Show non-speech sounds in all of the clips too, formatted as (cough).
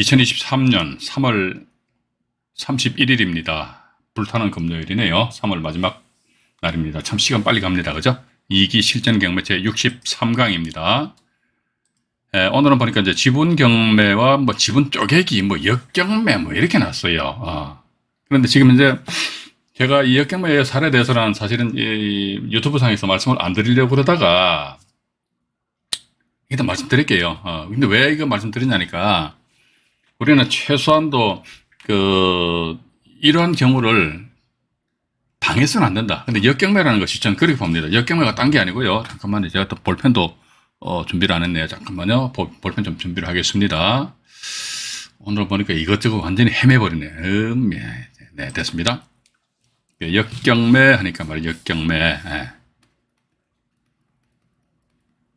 2023년 3월 31일입니다. 불타는 금요일이네요. 3월 마지막 날입니다. 참 시간 빨리 갑니다. 그죠? 2기 실전 경매 제 63강입니다. 예, 오늘은 보니까 이제 지분 경매와 뭐 지분 쪼개기, 뭐 역경매 뭐 이렇게 났어요. 어. 그런데 지금 이제 제가 이 역경매의 사례에 대해서는 사실은 유튜브 상에서 말씀을 안 드리려고 그러다가 일단 말씀드릴게요. 어. 근데 왜 이거 말씀드리냐니까 우리는 최소한도 그 이러한 경우를 당해서는 안 된다. 근데 역경매라는 것이 저는 그렇게 봅니다. 역경매가 딴 게 아니고요. 잠깐만요. 제가 또 볼펜도 어, 준비를 안 했네요. 잠깐만요. 보, 볼펜 좀 준비를 하겠습니다. 오늘 보니까 이것저것 완전히 헤매버리네. 음, 예. 네, 됐습니다. 예, 역경매 하니까 말이 역경매. 예.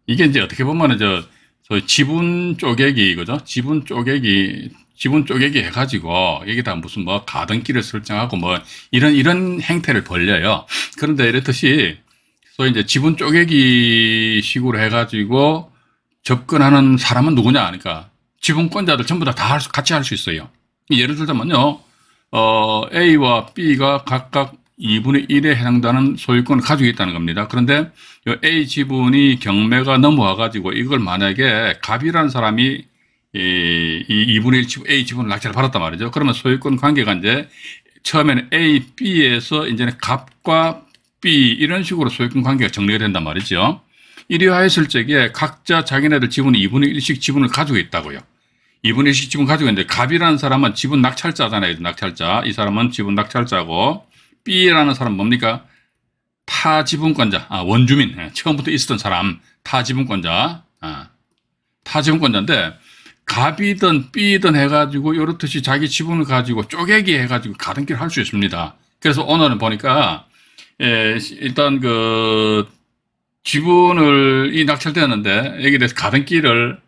이게 이제 어떻게 보면 저저 지분 쪼개기, 그죠? 지분 쪼개기, 지분 쪼개기 해가지고, 여기다 무슨 뭐 가등기를 설정하고 뭐 이런, 이런 행태를 벌려요. 그런데 이랬듯이, 소위 이제 지분 쪼개기 식으로 해가지고 접근하는 사람은 누구냐, 그러니까 지분권자들 전부 다, 다 같이 할 수 있어요. 예를 들자면요, 어, A와 B가 각각 2분의 1에 해당되는 소유권을 가지고 있다는 겁니다. 그런데 A 지분이 경매가 넘어와 가지고 이걸 만약에 갑이라는 사람이 이, 이 2분의 1 지분, A 지분을 낙찰을 받았단 말이죠. 그러면 소유권 관계가 이제 처음에는 A, B에서 이제는 갑과 B 이런 식으로 소유권 관계가 정리가 된단 말이죠. 일회화했을 적에 각자 자기네들 지분이 2분의 1씩 지분을 가지고 있다고요. 2분의 1씩 지분 가지고 있는데 갑이라는 사람은 지분 낙찰자잖아요. 낙찰자. 이 사람은 지분 낙찰자고 B라는 사람 뭡니까? 타지분권자, 아, 원주민, 예, 처음부터 있었던 사람, 타지분권자, 아, 타지분권자인데, 갑이든 B든 해가지고 이렇듯이 자기 지분을 가지고 쪼개기 해가지고 가등기를 할 수 있습니다. 그래서 오늘은 보니까 예, 일단 그 지분을 이 낙찰되었는데 여기에 대해서 가등기를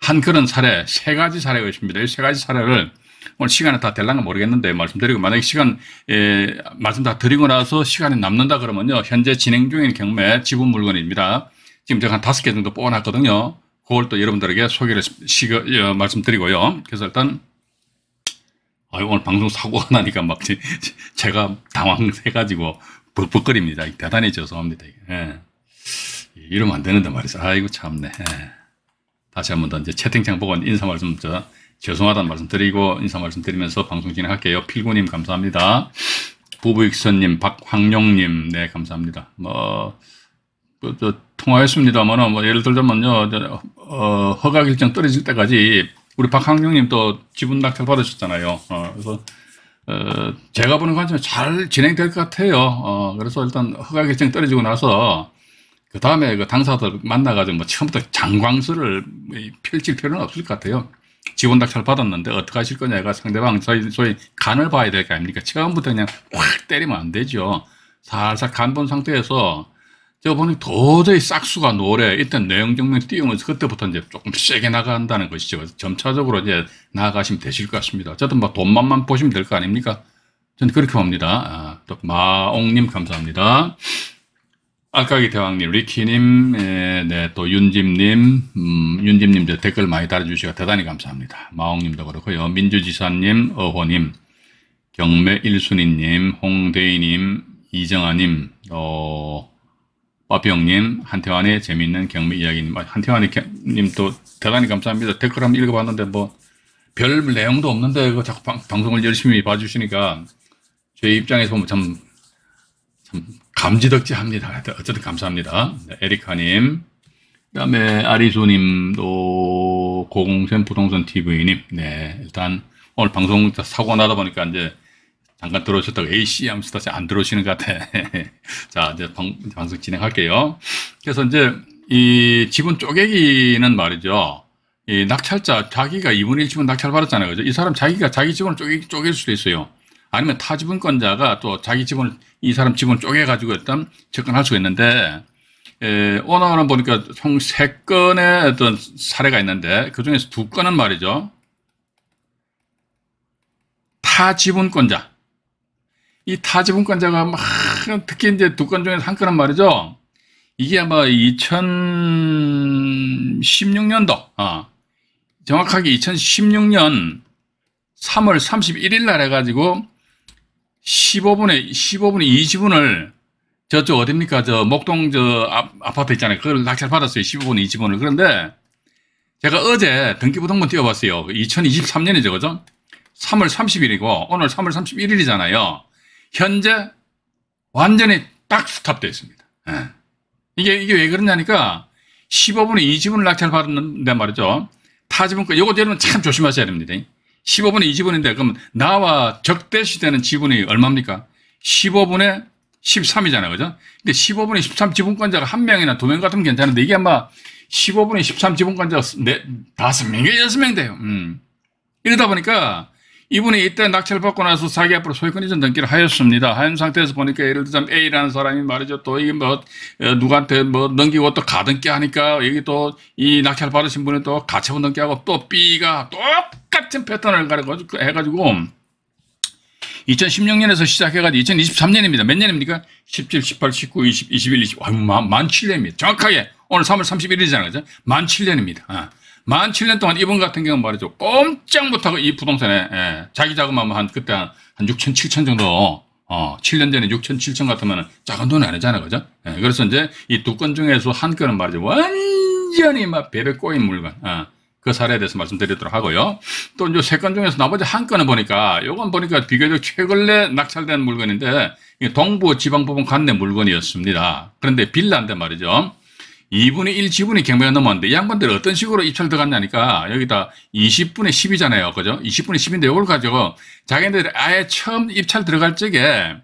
한 그런 사례 세 가지 사례가 있습니다. 이세 가지 사례를 오늘 시간이 다 될랑가 모르겠는데 말씀드리고 만약에 시간 에, 말씀 다 드리고 나서 시간이 남는다 그러면요 현재 진행 중인 경매 지분 물건입니다. 지금 제가 한 다섯 개 정도 뽑아놨거든요. 그걸 또 여러분들에게 소개를 시거, 어, 말씀드리고요. 그래서 일단 아유, 오늘 방송 사고가 나니까 막 제, 제가 당황해가지고 벅벅거립니다. 대단히 죄송합니다. 예. 이러면 안 되는데 말이죠. 아이고 참네. 예. 다시 한 번 더 이제 채팅창 보고 인사 말씀 저 죄송하다는 말씀 드리고 인사 말씀 드리면서 방송 진행할게요. 필구님 감사합니다. 부부익선님, 박황룡님, 네 감사합니다. 뭐 그, 그, 통화했습니다만은 뭐 예를 들자면요, 어, 허가 결정 떨어질 때까지 우리 박황룡님도 지분 낙찰 받으셨잖아요. 어, 그래서 어, 제가 보는 관점에 잘 진행될 것 같아요. 어, 그래서 일단 허가 결정 떨어지고 나서 그 다음에 그 당사들 만나가지고 뭐 처음부터 장광설을 뭐 펼칠 필요는 없을 것 같아요. 지원도 잘 받았는데 어떻게 하실 거냐가 상대방 소위, 소위 간을 봐야 될 거 아닙니까? 처음부터 그냥 확 때리면 안 되죠. 살살 간 본 상태에서 저번에 도저히 싹수가 노래 일단 내용 정면 띄우면서 그때부터 이제 조금 세게 나간다는 것이죠. 점차적으로 이제 나아가시면 되실 것 같습니다. 어쨌든 뭐 돈만만 보시면 될 거 아닙니까? 저는 그렇게 봅니다. 아, 또 마옹님 감사합니다. 알까기 대왕님, 리키님, 예, 네, 또 윤집님, 음, 윤집님 댓글 많이 달아주시고 대단히 감사합니다. 마옹님도 그렇고요. 민주지사님, 어호님, 경매 일순이님, 홍대희님, 이정아님, 어, 빠병님, 한태환의 재미있는 경매 이야기님, 아, 한태환님 또 대단히 감사합니다. 댓글 한번 읽어봤는데 뭐, 별 내용도 없는데 그 자꾸 방, 방송을 열심히 봐주시니까 제 입장에서 보면 참, 참 감지덕지합니다. 어쨌든 감사합니다. 네, 에리카님, 그다음에 아리수님도 고공센 부동산 TV님, 네 일단 오늘 방송 사고 나다 보니까 이제 잠깐 들어오셨다고 AC 하면서 다시 안 들어오시는 것 같아. (laughs) 자 이제 방, 방송 진행할게요. 그래서 이제 이 지분 쪼개기는 말이죠. 이 낙찰자 자기가 2분의 1 지분 낙찰 받았잖아요. 그죠? 이 사람 자기가 자기 지분을 쪼개, 쪼갤 수도 있어요. 아니면 타 지분권자가 또 자기 지분을 이 사람 지분을 쪼개가지고 일단 접근할 수가 있는데 에, 오늘은 보니까 총 세 건의 어떤 사례가 있는데 그 중에서 두 건은 말이죠 타 지분권자 이타 지분권자가 막 특히 이제 두 건 중에서 한 건은 말이죠 이게 아마 2016년도, 어, 정확하게 2016년 3월 31일 날 해가지고 15분에 15분에 20분을 저쪽 어딥니까? 저 목동 저 아, 파트 있잖아요. 그걸 낙찰 받았어요. 15분에 20분을. 그런데 제가 어제 등기부등 본 띄워봤어요. 2023년이죠. 그죠? 3월 30일이고 오늘 3월 31일이잖아요. 현재 완전히 딱 스탑되어 있습니다. 예. 이게 이게 왜 그러냐니까 15분에 20분을 낙찰 받았는데 말이죠. 타지분권 요거 되면 참 조심하셔야 됩니다. 15분의 2 0분인데 그럼 나와 적대시되는 지분이 얼마입니까? 15분의 13이잖아요. 그죠? 근데 15분의 13 지분권자가 한 명이나 두 명 같으면 괜찮은데 이게 아마 15분의 13 지분권자가 네, 다섯 명이 여섯 명 돼요. 음. 이러다 보니까 이분이 이때 낙찰 받고 나서 자기 앞으로 소유권이전 등기를 하였습니다. 하는 상태에서 보니까 예를 들자면 A라는 사람이 말이죠. 또 이게 뭐 어, 누구한테 뭐 넘기고 또 가등기 하니까 여기 또 이 낙찰 받으신 분이 또 가처분 등기하고 또 B가 똑같은 패턴을 가지고 해가지고 2016년에서 시작해가지고 2023년입니다. 몇 년입니까? 17, 18, 19, 20, 21, 20. 아유, 만, 만 7년입니다. 정확하게 오늘 3월 31일이잖아요. 그죠? 만 7년입니다. 아. 만 7년 동안 이분 같은 경우는 말이죠. 꼼짝 못하고 이 부동산에 예, 자기 자금만 한 그때 한, 한 6천, 7천 정도 어, 7년 전에 6천, 7천 같으면 작은 돈이 아니잖아요. 그죠? 예, 그래서 이제 이 두 건 중에서 한 건은 말이죠. 완전히 막 베베 꼬인 물건. 어, 그 사례에 대해서 말씀드리도록 하고요. 또 이제 세 건 중에서 나머지 한 건은 보니까 요건 보니까 비교적 최근에 낙찰된 물건인데 동부 지방법원 관내 물건이었습니다. 그런데 빌라인데 말이죠. 2분의 1 지분이 경매가 넘었는데 양반들이 어떤 식으로 입찰 들어갔냐니까 여기다 20분의 10이잖아요. 그죠? 20분의 10인데 이걸 가지고 자기네들이 아예 처음 입찰 들어갈 적에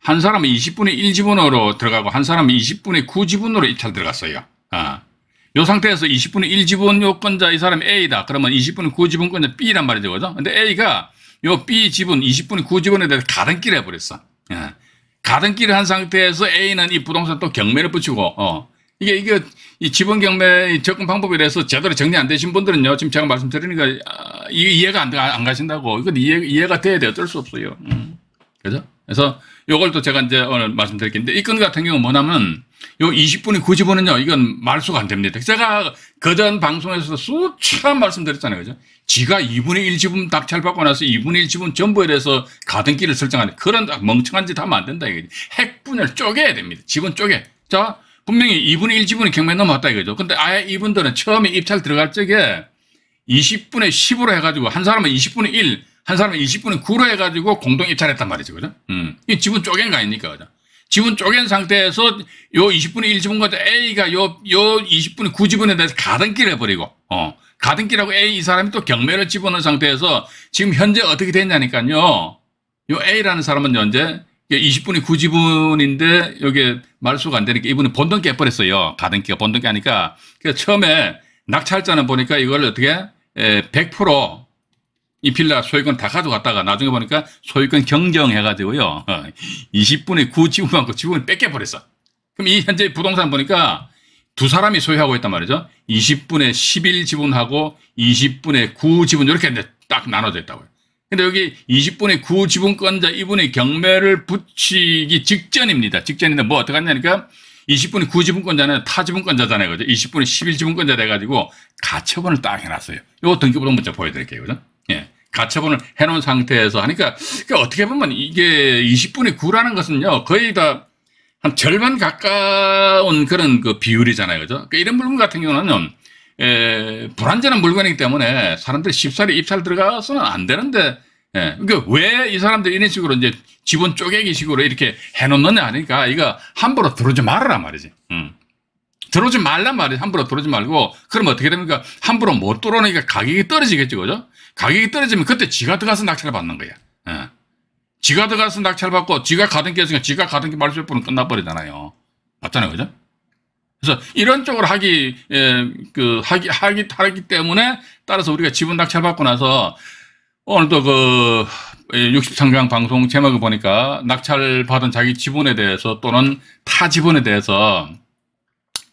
한 사람은 20분의 1 지분으로 들어가고 한 사람은 20분의 9 지분으로 입찰 들어갔어요. 아. 요 상태에서 20분의 1 지분 요건자 이 사람이 A다. 그러면 20분의 9 지분권자 B란 말이죠. 그죠? 근데 A가 요 B 지분 20분의 9 지분에 대해서 가등기를 해버렸어. 예. 가등기를 한 상태에서 A는 이 부동산 또 경매를 붙이고 어. 이게 이게 이 지분 경매 접근 방법에 대해서 제대로 정리 안 되신 분들은요. 지금 제가 말씀드리니까 아, 이해가 안, 안 가신다고. 이건 이해, 이해가 돼야 돼. 어쩔 수 없어요. 음. 그죠? 그래서 요걸 또 제가 이제 오늘 말씀드릴게요. 이건 같은 경우 뭐냐면 요 20분이 9지분은요 이건 말수가 안 됩니다. 제가 그전 방송에서 수천 말씀드렸잖아요. 그죠? 지가 2분의 1 지분 낙찰받고 나서 2분의 1 지분 전부에 대해서 가등기를 설정하는 그런 아, 멍청한 짓 하면 안 된다. 이거지. 핵분을 쪼개야 됩니다. 지분 쪼개. 자, 분명히 2분의 1 지분이 경매에 넘어갔다 이거죠. 근데 아예 이분들은 처음에 입찰 들어갈 적에 20분의 10으로 해가지고 한 사람은 20분의 1, 한 사람은 20분의 9로 해가지고 공동 입찰했단 말이죠. 그죠? 음. 이 지분 쪼갠 거 아닙니까? 그죠? 지분 쪼갠 상태에서 요 20분의 1 지분 과지고 A가 요, 요 20분의 9 지분에 대해서 가등기를 해버리고, 어. 가등기라고 A 이 사람이 또 경매를 집어넣은 상태에서 지금 현재 어떻게 됐냐니까요. 요 A라는 사람은 현재 20분의 9 지분인데 여기에 말수가 안 되니까 이분이 본던 깨버렸어요. 가던 끼가 본던 게니까 그래서 처음에 낙찰자는 보니까 이걸 어떻게 100%이빌라 소유권 다 가져갔다가 나중에 보니까 소유권 경정해가지고요. 20분의 어, 9 지분하고 지분을 뺏겨버렸어. 그럼 이 현재 부동산 보니까 두 사람이 소유하고 있단 말이죠. 20분의 11 지분하고 20분의 9 지분 이렇게 딱 나눠져 있다고요. 근데 여기 20분의 9 지분권자 이분의 경매를 붙이기 직전입니다. 직전인데 뭐 어떻게 하냐니까 20분의 구 지분권자는 타 지분권자잖아요. 그죠? 20분의 11 지분권자 돼가지고 가처분을 딱 해놨어요. 요 등기부등 문자 보여드릴게요. 그죠? 예. 가처분을 해놓은 상태에서 하니까 그러니까 어떻게 보면 이게 20분의 9라는 것은요. 거의 다 한 절반 가까운 그런 그 비율이잖아요. 그죠? 그러니까 이런 물건 같은 경우는 에, 예, 불안전한 물건이기 때문에 사람들이 쉽사리 입찰 들어가서는 안 되는데 예. 그러니까 왜이 사람들이 이런 식으로 이제 지분 쪼개기 식으로 이렇게 해놓느냐 하니까 이거 함부로 들어오지 말아라 말이지. 음. 들어오지 말란 말이지. 함부로 들어오지 말고 그럼 어떻게 됩니까? 함부로 못 들어오니까 가격이 떨어지겠죠. 그죠? 가격이 떨어지면 그때 지가 들어가서 낙찰을 받는 거야. 예. 지가 들어가서 낙찰 을 받고 지가 가등기 했으니까 지가 가등기 말소일 뿐은 끝나버리잖아요. 맞잖아요. 그죠? 그래서 이런 쪽으로 하기 예, 그 하기 하기 하기 때문에 따라서 우리가 지분 낙찰 받고 나서 오늘도 그 63강 예, 방송 제목을 보니까 낙찰 받은 자기 지분에 대해서 또는 타 지분에 대해서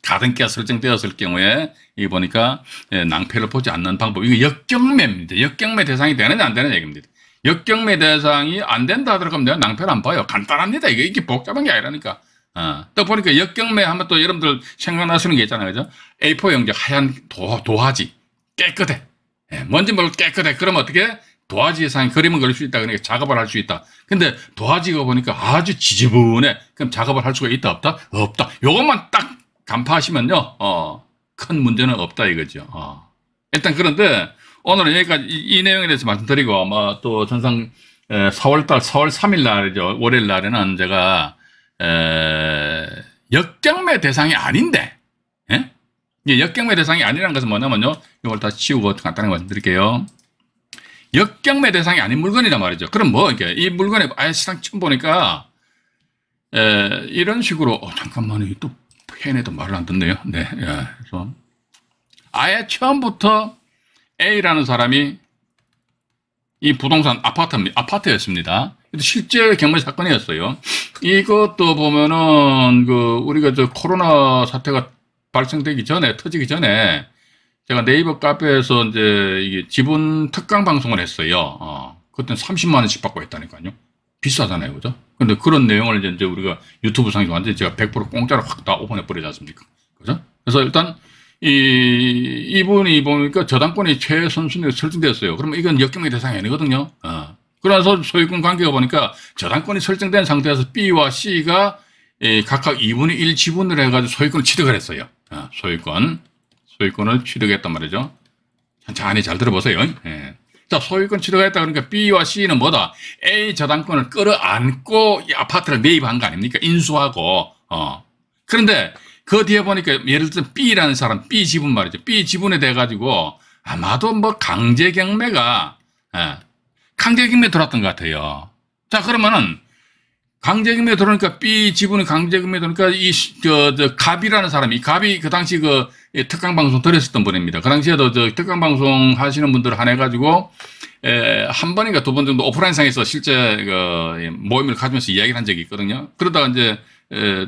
가등기가 설정되었을 경우에 이 보니까 예, 낭패를 보지 않는 방법 이거 역경매입니다. 역경매 대상이 되느냐 안 되느냐 얘기입니다. 역경매 대상이 안 된다 하더라도 내가 낭패를 안 봐요. 간단합니다. 이게 이게 복잡한 게 아니라니까. 어. 또 보니까 역경매 하면 또 여러분들 생각나시는 게 있잖아요. 그죠? A4 용지 하얀 도, 도화지. 깨끗해. 예, 뭔지 모르 깨끗해. 그러 어떻게? 도화지 상에 그림을 그릴 수 있다. 그러니까 작업을 할 수 있다. 근데 도화지가 보니까 아주 지지분해. 그럼 작업을 할 수가 있다, 없다? 없다. 요것만 딱 간파하시면요, 어, 큰 문제는 없다 이거죠. 어. 일단 그런데 오늘은 여기까지 이, 이 내용에 대해서 말씀드리고 아마 뭐 또 전상 4월달, 4월 3일 날이죠. 월요일 날에는 제가 역경매 대상이 아닌데 예? 역경매 대상이 아니라는 것은 뭐냐면요. 이걸 다 치우고 간단히 말씀드릴게요. 역경매 대상이 아닌 물건이란 말이죠. 그럼 뭐, 이게 이 물건에 아예 시장 처음 보니까, 에, 이런 식으로, 어, 잠깐만요. 또 팬에도 말을 안 듣네요. 네. 예, 그래서 아예 처음부터 A라는 사람이 이 부동산 아파트, 아파트였습니다. 실제 경매 사건이었어요. 이것도 보면은 그 우리가 저 코로나 사태가 발생되기 전에 터지기 전에 제가 네이버 카페에서 이제 이게 지분 특강 방송을 했어요. 어, 그때 30만 원씩 받고 했다니까요. 비싸잖아요, 그죠? 근데 그런 내용을 이제 우리가 유튜브 상에완전 제가 100% 공짜로 확 다 오픈해 버리지 않습니까? 그죠? 그래서 일단 이 이분이 보니까 저당권이 최선순위에 설정됐어요. 그러면 이건 역경의 대상이 아니거든요. 어. 그래서 소유권 관계가 보니까 저당권이 설정된 상태에서 B와 C가 예, 각각 2분의 1 지분을 해가지고 소유권을 취득을 했어요. 아, 소유권, 소유권을 취득했단 말이죠. 천천히 잘 들어보세요. 예. 자, 소유권 취득했다 그러니까 B와 C는 뭐다? A 저당권을 끌어안고 아파트를 매입한 거 아닙니까? 인수하고. 어. 그런데 그 뒤에 보니까 예를 들어 B라는 사람, B 지분 말이죠. B 지분에 돼가지고 아마도 뭐 강제 경매가 예. 강제금매 들어왔던 것 같아요. 자, 그러면은 강제금에 들어오니까 B 지분이 강제금에 들어오니까 이, 저, 저, 갑이라는 사람이, 갑이 그 당시 그 특강방송 들었었던 분입니다. 그 당시에도 저 특강방송 하시는 분들 한 해가지고, 에, 한 번인가 두 번 정도 오프라인상에서 실제 그 모임을 가지면서 이야기를 한 적이 있거든요. 그러다가 이제, 에,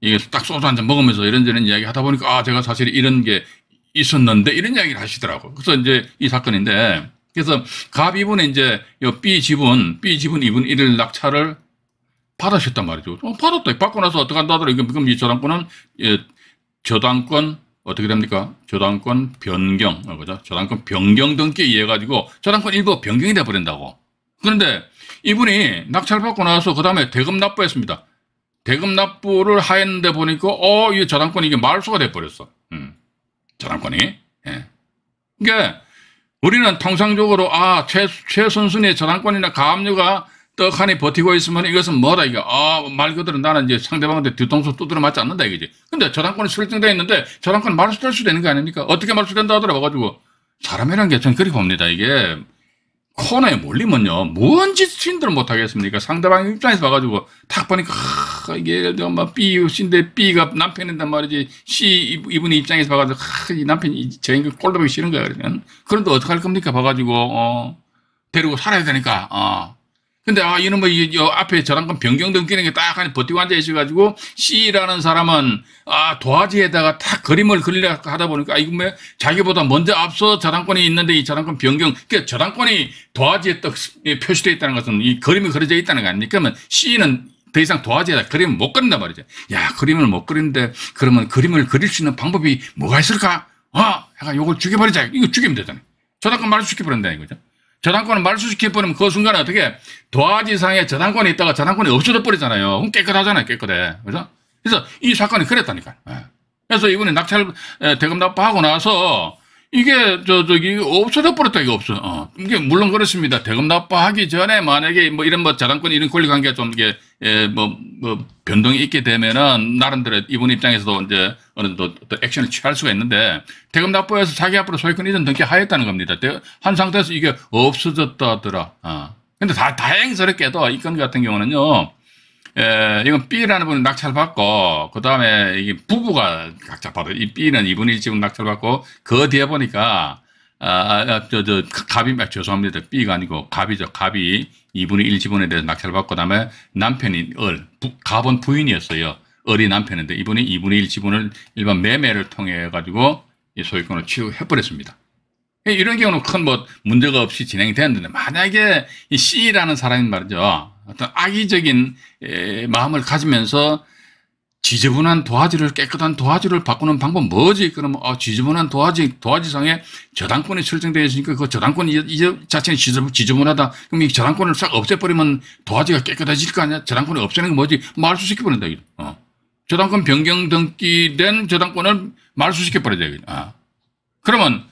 이게 딱 소주 한 잔 먹으면서 이런저런 이야기 하다 보니까, 아, 제가 사실 이런 게 있었는데, 이런 이야기를 하시더라고. 요 그래서 이제 이 사건인데, 그래서 갑이분의 이제 B 지분, B 지분 이분 1을 낙찰을 받으셨단 말이죠. 어, 받았다. 받고 나서 어떡한다더라. 그럼 이 저당권은 예, 저당권 어떻게 됩니까? 저당권 변경, 어, 그죠? 저당권 변경 등기에 의해 가지고 저당권 일부 변경이 돼 버린다고. 그런데 이분이 낙찰받고 나서 그 다음에 대금 납부했습니다. 대금 납부를 하였는데 보니까 어, 이 저당권이 이게 말소가 돼 버렸어. 음. 저당권이. 예. 그러니까 우리는 통상적으로 아, 최, 최순위의 저당권이나 가압류가 떡하니 버티고 있으면 이것은 뭐다 이게 아말 그대로 나는 이제 상대방한테 뒤통수 두드려 맞지 않는다 이거지 근데 저당권이 설정되어 있는데 저당권 말수될 수도 있는 거 아닙니까 어떻게 말수된다 하더라 고 가지고 사람이란 게전 그리 봅니다 이게 코너에 몰리면요. 뭔 짓인들 못하겠습니까? 상대방 입장에서 봐가지고 탁 보니까 하, 이게 엄마 B인데 B가 남편인단 말이지 C 이분의 입장에서 봐가지고 하, 이 남편이 저 인간 꼴도 보기 싫은 거야 그러면 그런데 어떡할 겁니까? 봐가지고 어, 데리고 살아야 되니까 어, 근데 아 이놈의 이, 이 앞에 저랑 건 변경등 끼는 게딱 하니 버티고 앉아 있어가지고 C라는 사람은 아 도화지에다가 탁 그림을 그리려 하다 보니까 아 이거 왜 뭐 자기보다 먼저 앞서 저당권이 있는데 이 저당권 변경 그러니까 저당권이 도화지에 딱 예, 표시되어 있다는 것은 이 그림이 그려져 있다는 거 아닙니까? 그러면 C는 더 이상 도화지에다 그림을 못 그린단 말이죠. 야 그림을 못 그리는데 그러면 그림을 그릴 수 있는 방법이 뭐가 있을까? 아, 약간 요걸 죽여버리자. 이거 죽이면 되잖아요. 저당권 말을 죽여버린다 는거죠 저당권을 말소시켜버리면 그 순간에 어떻게 도화지상에 저당권이 있다가 저당권이 없어져 버리잖아요. 그럼 깨끗하잖아요. 깨끗해. 그래서 그래서 이 사건이 그랬다니까. 예. 그래서 이번에 낙찰 대금 납부하고 나서 이게 저 저기 없어져 버렸다 이거 없어. 어. 이게 물론 그렇습니다. 대금 납부하기 전에 만약에 뭐 이런 뭐 자산권 이런 권리 관계가 좀 이게 예뭐 뭐 변동이 있게 되면은 나름대로 이분 입장에서도 이제 어느 정도 액션을 취할 수가 있는데 대금 납부해서 자기 앞으로 소유권 이전 등기 하였다는 겁니다. 한 상태에서 이게 없어졌다더라. 어. 근데 다 다행스럽게도 이 건 같은 경우는요. 에, 예, 이건 B라는 분은 낙찰 을 받고 그 다음에 이게 부부가 각자 받아. 이 B는 이분이 지금 낙찰 을 받고 그 뒤에 보니까 아, 아, 저, 저, 갑이, 아, 죄송합니다. B가 아니고 갑이죠. 갑이 이분이1 지분에 대해서 낙찰 을 받고, 그 다음에 남편인 을, 부, 갑은 부인이었어요. 을이 남편인데 이분이 2분의 1 지분을 일반 매매를 통해가지고 이 소유권을 취소해버렸습니다. 이런 경우는 큰뭐 문제가 없이 진행이 되는데 만약에 이 C라는 사람이 말이죠. 어떤 악의적인 마음을 가지면서 지저분한 도화지를 깨끗한 도화지를 바꾸는 방법 뭐지? 그러면 어, 지저분한 도화지 도화지상에 저당권이 설정되어 있으니까 그 저당권 이제 자체는 지저분하다. 그럼 이 저당권을 싹 없애버리면 도화지가 깨끗해질 거 아니야? 저당권을 없애는 게 뭐지? 말수시켜버린다. 어. 저당권 변경 등기된 저당권을 말수시켜버려야 되 돼. 아. 그러면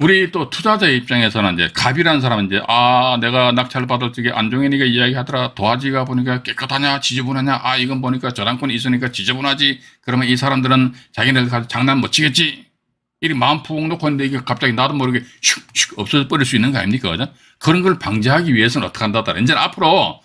우리 또 투자자 입장에서는 이제 갑이라는 사람은 이제 아 내가 낙찰 받을 적에 안종현이가 이야기하더라 도화지가 보니까 깨끗하냐 지저분하냐 아 이건 보니까 저당권이 있으니까 지저분하지 그러면 이 사람들은 자기네들 가서 장난 못 치겠지 이리 마음 푹 놓고 있는데 이게 갑자기 나도 모르게 슉슉 없어져 버릴 수 있는 거 아닙니까 그죠? 그런 걸 방지하기 위해서는 어떻게 한다더라 이제 앞으로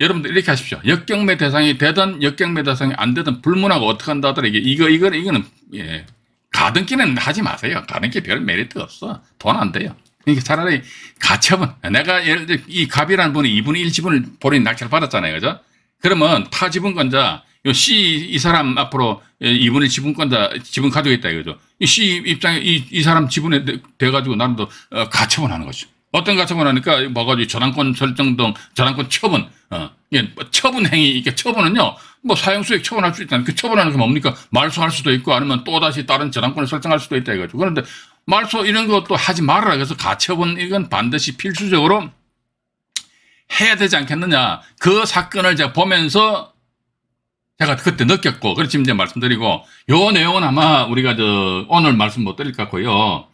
여러분들 이렇게 하십시오 역경매 대상이 되든 역경매 대상이 안 되든 불문하고 어떻게 한다더라 이게 이거 이거는 이거는 예 가등기는 하지 마세요. 가등기 별 메리트 없어. 돈 안 돼요. 그러니까 차라리 가처분. 내가 예를 들어 이 갑이라는 분이 2분의 1지분을 본인이 낙찰 받았잖아요. 그죠? 그러면 타 지분권자 요 C 이 사람 앞으로 2분의 1 지분권자 지분 가지고 있다 이거죠. C 입장에 이, 이 사람 지분에 돼 가지고 나는 또 어, 가처분하는 거죠. 어떤 가처분 하니까 뭐가지고 저당권 설정 등 저당권 처분, 어, 예, 뭐 처분 행위, 이게 처분은요, 뭐 사용수익 처분할 수 있다는 그 처분하는 게 뭡니까? 말소할 수도 있고 아니면 또 다시 다른 저당권을 설정할 수도 있다 해가지고 그런데 말소 이런 것도 하지 말아라. 그래서 가처분 이건 반드시 필수적으로 해야 되지 않겠느냐. 그 사건을 제가 보면서 제가 그때 느꼈고, 그래서 지금 이제 말씀드리고, 요 내용은 아마 우리가 저 오늘 말씀 못 드릴 것 같고요.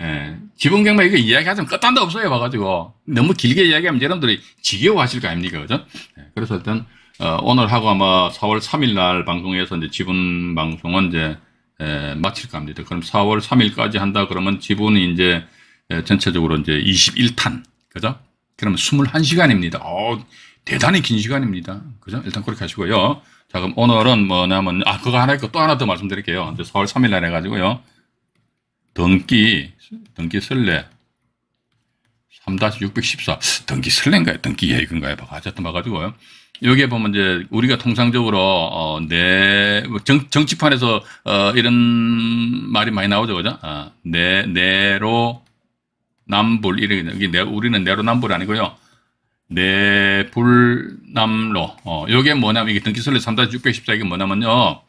예. 지본 경매 이거 이야기하자면 끝단도 없어요. 봐가지고. 너무 길게 이야기하면 여러분들이 지겨워하실 거 아닙니까? 그죠? 예. 그래서 일단, 어, 오늘 하고 아마 4월 3일 날 방송에서 이제 지분 방송은 이제, 예, 마칠 겁니다. 그럼 4월 3일까지 한다 그러면 지분이 이제, 에, 예, 전체적으로 이제 21탄. 그죠? 그러면 21시간입니다. 어 대단히 긴 시간입니다. 그죠? 일단 그렇게 하시고요. 자, 그럼 오늘은 뭐냐면, 아, 그거 하나 있고 또 하나 더 말씀드릴게요. 이제 4월 3일 날 해가지고요. 등기, 등기 설레 3-614 등기 설레인가요? 등기 예익인가요? 어쨌든 봐가지고요. 여기에 보면 이제 우리가 통상적으로 어, 내 네, 뭐 정, 정치판에서 어, 이런 말이 많이 나오죠, 그죠? 어, 내 내로 남불 이런 이게 내, 네, 우리는 내로 남불이 아니고요. 내불남로 네, 어, 이게 뭐냐면 이게 등기설례 3-614 이게 뭐냐면요.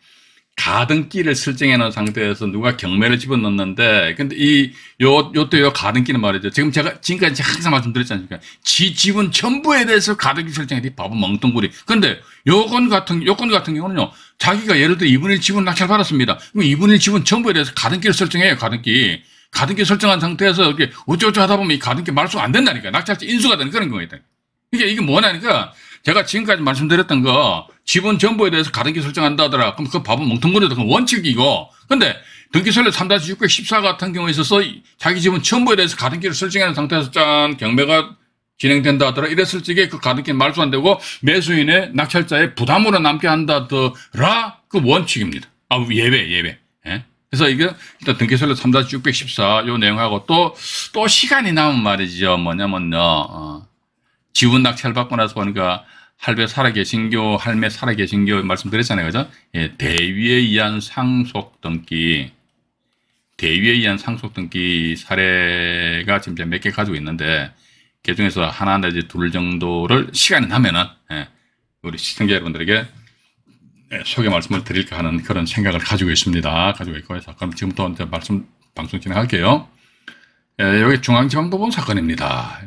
가등기를 설정해 놓은 상태에서 누가 경매를 집어넣는데 근데 이 요 요 때 요 가등기는 말이죠. 지금 제가 지금까지 항상 말씀드렸잖아요지 지분 전부에 대해서 가등기 설정해 봐바멍뚱구리 근데 요건 같은 요건 같은 경우는요. 자기가 예를 들어 2분의 1 지분 낙찰 받았습니다. 그럼 2분의 1 지분 전부에 대해서 가등기를 설정해요. 가등기. 가등기 설정한 상태에서 이렇게 어쩌고저쩌고 하다 보면 이 가등기 말소가 안 된다니까. 낙찰자 인수가 되는 그런 거예요. 이게 이게 뭐냐니까 제가 지금까지 말씀드렸던 거 지분 전부에 대해서 가등기 설정한다 하더라. 그럼 그 밥은 멍텅거리다. 그건 원칙이고. 근데 등기설립 3-6개 14 같은 경우에 있어서 자기 지분 전부에 대해서 가등기를 설정하는 상태에서 짠 경매가 진행된다 하더라. 이랬을 적에 그 가등기는 말도안 되고 매수인의 낙찰자의 부담으로 남게 한다 더라. 그 원칙입니다. 아, 예외, 예외. 예? 그래서 이게 일단 등기설립 3-614요 내용하고 또, 또 시간이 남은 말이죠. 뭐냐면요. 어, 지분 낙찰 받고 나서 보니까 할배 살아계신교, 할매 살아계신교 말씀드렸잖아요. 그죠? 예, 대위에 의한 상속 등기, 대위에 의한 상속 등기 사례가 지금 몇 개 가지고 있는데, 그 중에서 하나 내지 둘 정도를 시간이 나면은, 예, 우리 시청자 여러분들에게 예, 소개 말씀을 드릴까 하는 그런 생각을 가지고 있습니다. 가지고 있고 해서. 그럼 지금부터 이제 말씀, 방송 진행할게요. 예, 여기 중앙지방법원 사건입니다.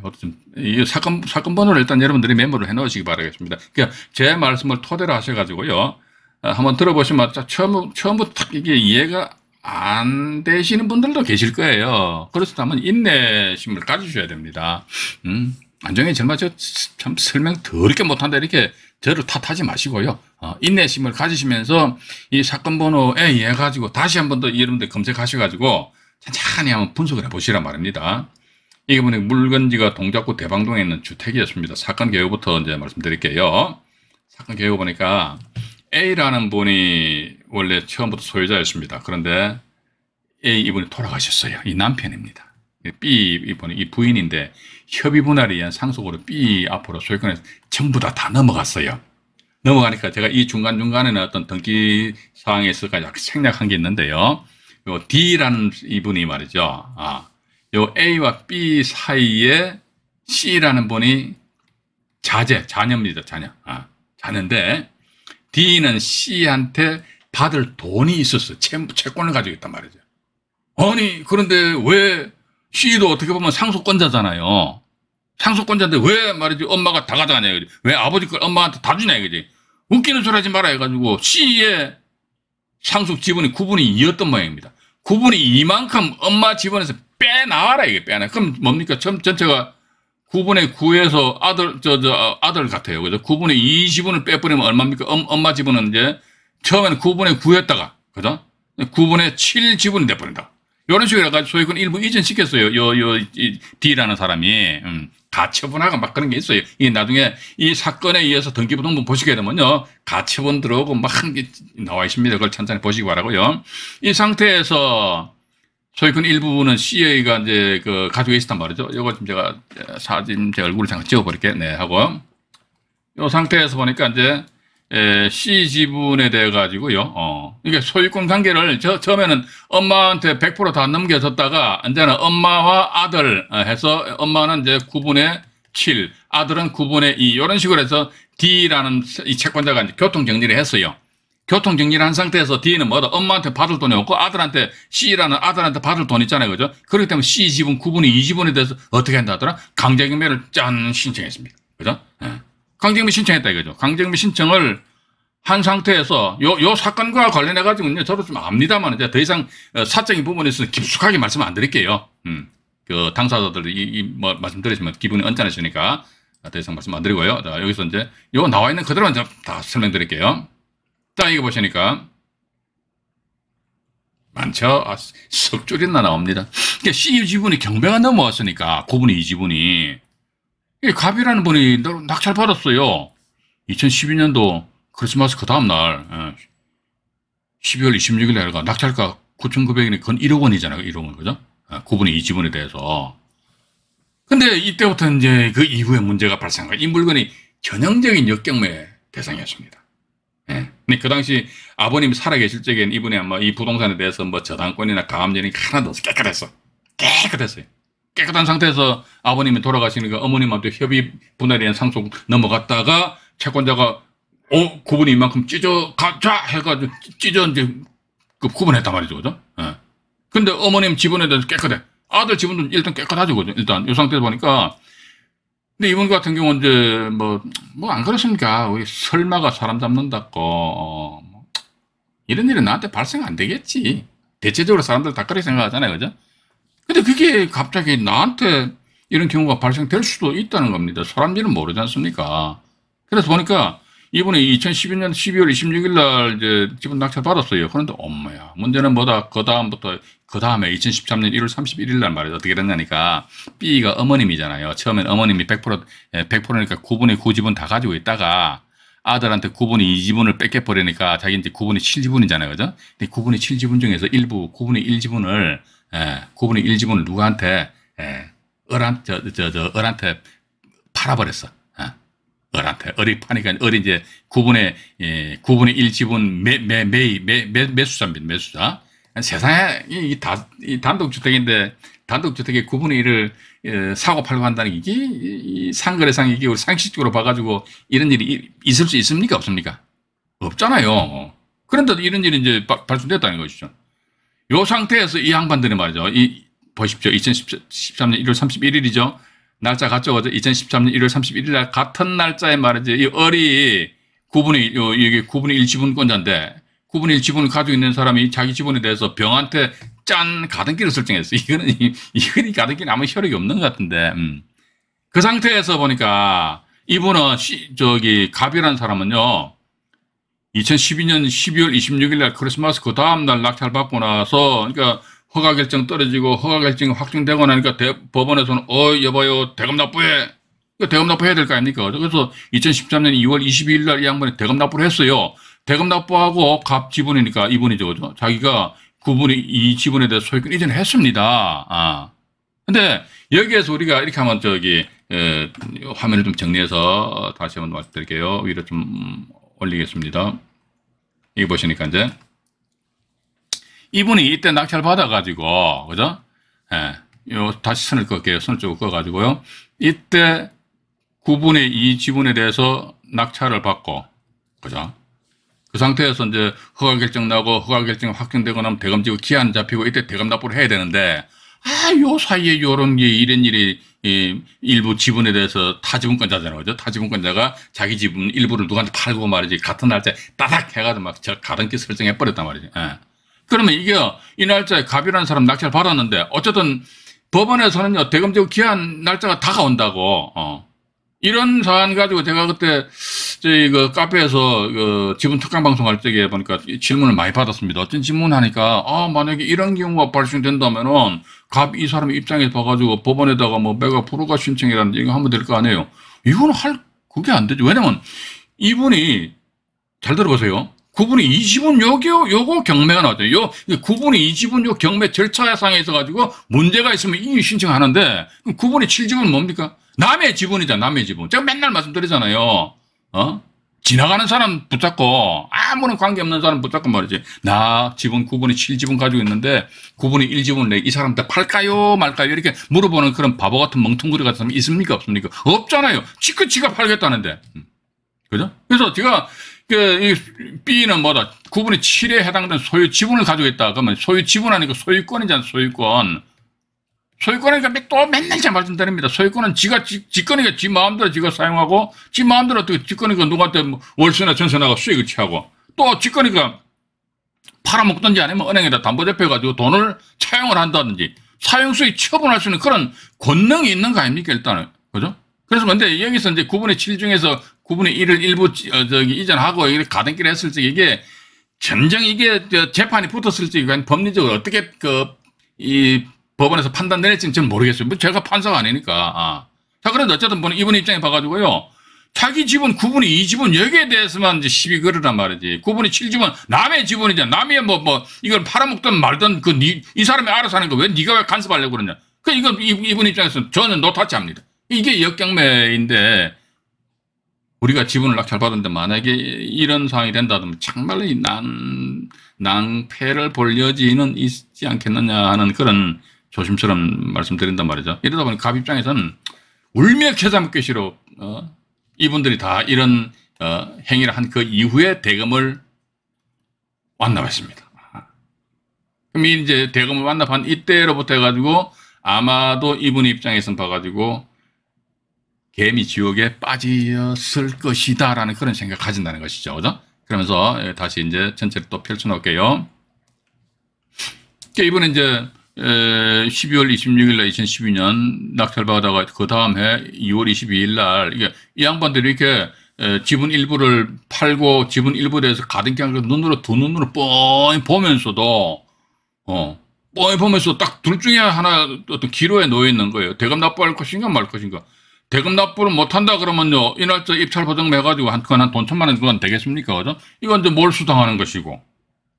이 사건, 사건 번호를 일단 여러분들이 메모를 해 놓으시기 바라겠습니다. 그러니까 제 말씀을 토대로 하셔가지고요. 아, 한번 들어보시면 처음, 처음부터 딱 이게 이해가 안 되시는 분들도 계실 거예요. 그렇다면 인내심을 가지셔야 됩니다. 음, 안정이 정말 저참 설명 더럽게 못한다 이렇게 저를 탓하지 마시고요. 어, 인내심을 가지시면서 이 사건 번호에 의해 가지고 다시 한번 더 여러분들 검색하셔 가지고 천천히 한번 분석을 해보시란 말입니다. 이게 분 물건지가 동작구 대방동에 있는 주택이었습니다. 사건 개요부터 이제 말씀드릴게요. 사건 개요 보니까 A라는 분이 원래 처음부터 소유자였습니다. 그런데 A 이분이 돌아가셨어요. 이 남편입니다. B 이분이 이 부인인데 협의 분할에 의한 상속으로 B 앞으로 소유권에 전부 다 다 넘어갔어요. 넘어가니까 제가 이 중간중간에는 어떤 등기 사항에 있을까 생략한 게 있는데요. 요 D라는 이분이 말이죠. 아, 요 A와 B 사이에 C라는 분이 자제, 자녀입니다. 자녀. 아, 자녀인데 D는 C한테 받을 돈이 있었어. 채, 권을 가지고 있단 말이죠. 아니, 그런데 왜 C도 어떻게 보면 상속권자잖아요. 상속권자인데 왜 말이지 엄마가 다 가져가냐 왜 아버지 걸 엄마한테 다 주냐 그지 웃기는 소리 하지 마라 해가지고 C의 상속 지분이 9분의 2였던 모양입니다 구분이 이만큼 엄마 집안에서 빼나와라 이게 빼나. 그럼 뭡니까? 전, 전체가 9분의 9에서 아들, 저, 저, 어, 아들 같아요. 그죠? 9분의 2 지분을 빼버리면 얼마입니까? 엄, 엄마 집분은 이제 처음에는 9분의 9였다가, 그죠? 9분의 7 지분이 돼버린다. 이런 식으로 해가지고 소위그권 일부 이전시켰어요. 요, 요, 이, D라는 사람이. 음. 가처분하고 막 그런 게 있어요. 이 나중에 이 사건에 의해서 등기부등본 보시게 되면요. 가처분 들어오고 막한게 나와 있습니다. 그걸 천천히 보시기 바라고요. 이 상태에서 소유권 일부는 CA가 이제 그 가지고 있었단 말이죠. 요거 지금 제가 사진 제 얼굴을 잠깐 찍어버릴게. 네. 하고. 요 상태에서 보니까 이제 에, C 지분에 대해 가지고요. 어. 그러니까 소유권 관계를 저, 처음에는 엄마한테 100%다 넘겨줬다가 이제는 엄마와 아들 어, 해서 엄마는 이제 9분의 7, 아들은 9분의 2 이런 식으로 해서 D라는 이 채권자가 이제 교통 정리를 했어요. 교통 정리를 한 상태에서 D는 뭐다? 엄마한테 받을 돈이 없고 아들한테 C라는 아들한테 받을 돈 있잖아요. 그죠? 그렇기 때문에 C 지분 9분의 2 지분에 대해서 어떻게 한다 더라 강제경매를 짠 신청했습니다. 그죠? 네. 강제금 신청했다 이거죠. 강제금 신청을 한 상태에서 요, 요 사건과 관련해 가지고는 저도 좀 압니다만 이제 더 이상 어, 사적인 부분에서 깊숙하게 말씀 안 드릴게요. 음. 그 당사자들 이뭐 말씀드리지만 기분이 언짢으시니까 더 이상 말씀 안 드리고요. 자, 여기서 이제 요 나와 있는 그대로 이제 다 설명드릴게요. 자, 이거 보시니까 많죠. 아, 석줄이나 나옵니다. 그러니까 C 지분이 경배가 넘어왔으니까 고분이 이 지분이 이 갑이라는 분이 낙찰 받았어요. 2012년도 크리스마스 그 다음날 12월 26일 날 낙찰가 9,900원이 건 1억 원이잖아요. 1억 원 그죠? 그분이 예, 이 지분에 대해서. 근데 이때부터 이제 그 이후에 문제가 발생한 거예요. 이 물건이 전형적인 역경매 대상이었습니다. 예. 그 당시 아버님이 살아계실 적엔 이분이 아마 이 부동산에 대해서 뭐 저당권이나 가압전이 하나도 없어 깨끗했어. 깨끗했어요. 깨끗한 상태에서 아버님이 돌아가시니까 그 어머님한테 협의 분할에 대 상속 넘어갔다가 채권자가 어 구분이 이만큼 찢어 가자 해가지고 찢어 이제 그 구분했단 말이죠, 그죠? 예. 근데 어머님 지분에 대해서 깨끗해. 아들 지분도 일단 깨끗하죠, 그죠? 일단 요 상태에서 보니까. 근데 이분 같은 경우는 이제 뭐 뭐 안 그렇습니까? 우리 설마가 사람 잡는다고 어, 뭐. 이런 일은 나한테 발생 안 되겠지. 대체적으로 사람들 다 그렇게 생각하잖아요, 그죠? 근데 그게 갑자기 나한테 이런 경우가 발생될 수도 있다는 겁니다. 사람들은 모르지 않습니까? 그래서 보니까 이분이 2012년 12월 26일 날 이제 기분 낙찰 받았어요. 그런데 엄마야. 문제는 뭐다. 그 다음부터 그 다음에 2013년 1월 31일 날 말이죠. 어떻게 됐냐니까 B가 어머님이잖아요. 처음엔 어머님이 100% 100%니까 예, 9분의 9지분 다 가지고 있다가 아들한테 9분의 2지분을 뺏겨버리니까 자기 이제 9분의 7지분이잖아요. 그죠? 근데 9분의 7지분 중에서 일부 9분의 1지분을 예, 9분의 1 지분을 누구한테 예, 을한 저저저 어 을한테 팔아버렸어. 예, 어 을한테 어이 파니까 어이 이제 9분의 예, 9분의 1 지분 매 매 매매 매매수자입니 매수자. 세상에 이 다 이 단독주택인데 단독주택의 9분의 1을 어, 사고 팔고 한다는 게 이게 이 상거래상 이게 우리 상식적으로 봐가지고 이런 일이 있을 수 있습니까 없습니까? 없잖아요. 그런데도 이런 일이 이제 발생됐다는 것이죠. 요 상태에서 이 양반들이 말이죠. 이 보십시오. 2013년 1월 31일이죠. 날짜 같죠. 그죠? 2013년 1월 31일 날 같은 날짜에 말이죠. 이 얼이 구분이 요, 이게 구분이일 지분권자인데 구분이일 지분을 가지고 있는 사람이 자기 지분에 대해서 병한테 짠 가등기를 설정했어. 요 이거는 이거는 가등기는 아무 효력이 없는 것 같은데 음. 그 상태에서 보니까 이분은 시, 저기 갑이라는 사람은요 2012년 12월 26일 날 크리스마스 그 다음 날 낙찰 받고 나서 그러니까 허가 결정 떨어지고 허가 결정이 확정되고 나니까 대, 법원에서는 어 여봐요 대금 납부해 그러니까 대금 납부해야 될 거 아닙니까 그래서 2013년 2월 22일 날 이 양반이 대금 납부를 했어요 대금 납부하고 갑 지분이니까 이분이죠 그죠 자기가 구분이이 지분에 대해서 소유권 이전 했습니다 아 근데 여기에서 우리가 이렇게 한번 저기 에, 화면을 좀 정리해서 다시 한번 말씀드릴게요 위로 좀 음, 올리겠습니다. 이거 보시니까 이제 이분이 이때 낙찰 받아가지고 그죠? 예, 요 다시 선을 꺾게요. 선을 쭉 꺾어가지고요. 이때 9분의 2 지분에 대해서 낙찰을 받고 그죠? 그 상태에서 이제 허가 결정 나고 허가 결정 확정되고 나면 대검 지고 기한 잡히고 이때 대검 납부를 해야 되는데 아요 사이에 요런 게 이런 일이 이 일부 지분에 대해서 타지분권자잖아요. 그죠? 타지분권자가 자기 지분 일부를 누구한테 팔고 말이지 같은 날짜에 따닥 해가지고 막 가등기 설정해 버렸단 말이지. 예. 그러면 이게 이 날짜에 갑이라는 사람 낙찰 받았는데 어쨌든 법원에서는요 대금제고 기한 날짜가 다가온다고 어. 이런 사안 가지고 제가 그때 저희 그 카페에서 그 지분 특강 방송할 때에 보니까 질문을 많이 받았습니다. 어떤 질문하니까 아 만약에 이런 경우가 발생된다면은 갑 이 사람 입장에 봐가지고 법원에다가 뭐 메가 프로가 신청이라는 얘기 하면 될 거 아니에요. 이건 할 그게 안 되죠. 왜냐면 이분이 잘 들어보세요. 구분이 이지분 요거, 요거 경매가 나왔죠. 요, 구분이 이지분요 경매 절차상에 있어가지고 문제가 있으면 이의 신청하는데 구분이 칠지분 뭡니까? 남의 지분이잖 남의 지분. 제가 맨날 말씀드리잖아요. 어? 지나가는 사람 붙잡고 아무런 관계없는 사람 붙잡고 말이지. 나 지분 9분의 7지분 가지고 있는데 9분의 1지분 내이 사람한테 팔까요 말까요 이렇게 물어보는 그런 바보 같은 멍텅구리 같은 사람 있습니까 없습니까? 없잖아요. 지그 지가 팔겠다는데. 음. 그죠? 그래서 제가 그, 이 B는 뭐다? 9분의 7에 해당되는 소유 지분을 가지고 있다. 그러면 소유 지분하니까 소유권이잖아, 소유권. 소유권에게 또 맨날 제 말씀 드립니다. 소유권은 지가, 지, 지권이니까지 마음대로 지가 사용하고, 지 마음대로 어떻게 직권이니까 누구한테 뭐 월세나 전세나가 수익을 취하고, 또지권이니까 팔아먹든지 아니면 은행에다 담보대표 해가지고 돈을 차용을 한다든지, 사용수익 처분할 수 있는 그런 권능이 있는 거 아닙니까, 일단은. 그죠? 그래서 근데 여기서 이제 9분의 7 중에서 9분의 1을 일부, 어, 저기, 이전하고, 이렇 가등기를 했을 때 이게, 점점 이게 재판이 붙었을 때, 법리적으로 어떻게, 그, 이, 법원에서 판단 내릴지는 모르겠어요. 뭐 제가 판사가 아니니까. 아. 자, 그런데 어쨌든 보는 이분 입장에 봐가지고요. 자기 집은 9분의 2집은 여기에 대해서만 이제 시비 걸으란 말이지. 9분의 7집은 남의 지분이잖 남의 뭐, 뭐, 이걸 팔아먹든 말든 그, 니, 이 사람이 알아서 하는 거 왜 네가 왜 간섭하려고 그러냐. 그, 그러니까 이거, 이분 입장에서는 저는 노타치 합니다. 이게 역경매인데, 우리가 지분을 낙찰받은데 만약에 이런 상황이 된다면 정말로 난, 낭패를 볼 여지는 있지 않겠느냐 하는 그런 조심처럼 말씀드린단 말이죠. 이러다 보니 갑 입장에서는 울며 겨자기 싫어. 어? 이분들이 다 이런 어, 행위를 한 그 이후에 대금을 완납했습니다. 그럼 이제 대금을 완납한 이때로부터 해가지고 아마도 이분 입장에선 봐가지고 개미 지옥에 빠졌을 것이다 라는 그런 생각 가진다는 것이죠. 그죠? 그러면서 예, 다시 이제 전체를 또 펼쳐놓을게요. 이분은 이제 12월 26일 날 2012년 낙찰받아가 그 다음 해 2월 22일 날 이게 이 양반들이 이렇게 에, 지분 일부를 팔고 지분 일부에 대해서 가등기 한걸 눈으로 두 눈으로 뻔히 보면서도 어 뻔히 보면서 딱 둘 중에 하나 어떤 기로에 놓여 있는 거예요. 대금 납부할 것인가 말 것인가. 대금 납부를 못한다 그러면요 이날짜 입찰 보증 해가지고 한 그건 한돈 천만 원 정도 되겠습니까, 그죠? 이건 이제 몰수당하는 것이고